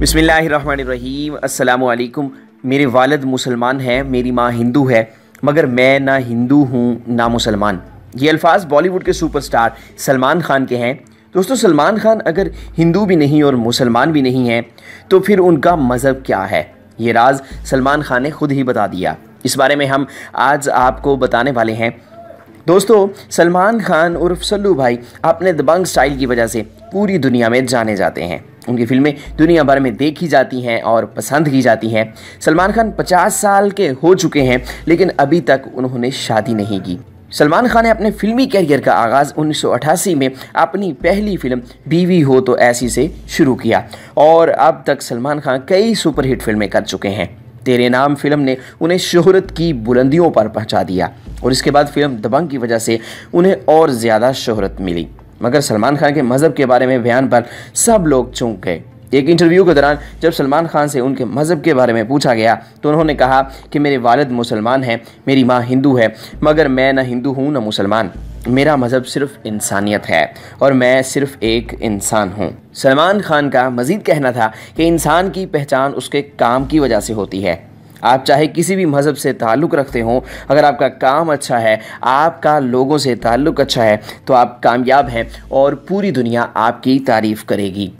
बसमीम् अल्लाम मेरे वालद मुसलमान हैं मेरी माँ हिंदू है मगर मैं ना हिंदू हूँ ना मुसलमान ये अल्फाज बॉलीवुड के सुपरस्टार सलमान खान के हैं दोस्तों सलमान खान अगर हिंदू भी नहीं और मुसलमान भी नहीं हैं तो फिर उनका मज़हब क्या है ये राज सलमान खान ने खुद ही बता दिया इस बारे में हम आज आपको बताने वाले हैं दोस्तों सलमान खान उर्फ सल्लू भाई अपने दबंग स्टाइल की वजह से पूरी दुनिया में जाने जाते हैं उनकी फिल्में दुनिया भर में देखी जाती हैं और पसंद की जाती हैं सलमान खान 50 साल के हो चुके हैं लेकिन अभी तक उन्होंने शादी नहीं की सलमान खान ने अपने फिल्मी कैरियर का आगाज़ 1988 में अपनी पहली फिल्म बीवी हो तो ऐसी से शुरू किया और अब तक सलमान खान कई सुपरहिट फिल्में कर चुके हैं तेरे नाम फिल्म ने उन्हें शोहरत की बुलंदियों पर पहुंचा दिया और इसके बाद फिल्म दबंग की वजह से उन्हें और ज़्यादा शोहरत मिली मगर सलमान खान के मज़हब के बारे में बयान पर सब लोग चौंक गए एक इंटरव्यू के दौरान जब सलमान खान से उनके मज़हब के बारे में पूछा गया तो उन्होंने कहा कि मेरे वालद मुसलमान हैं मेरी माँ हिंदू है मगर मैं ना हिंदू हूँ ना मुसलमान मेरा मज़हब सिर्फ इंसानियत है और मैं सिर्फ एक इंसान हूँ सलमान खान का मज़ीद कहना था कि इंसान की पहचान उसके काम की वजह से होती है आप चाहे किसी भी मज़हब से ताल्लुक़ रखते हों अगर आपका काम अच्छा है आपका लोगों से ताल्लुक़ अच्छा है तो आप कामयाब हैं और पूरी दुनिया आपकी तारीफ़ करेगी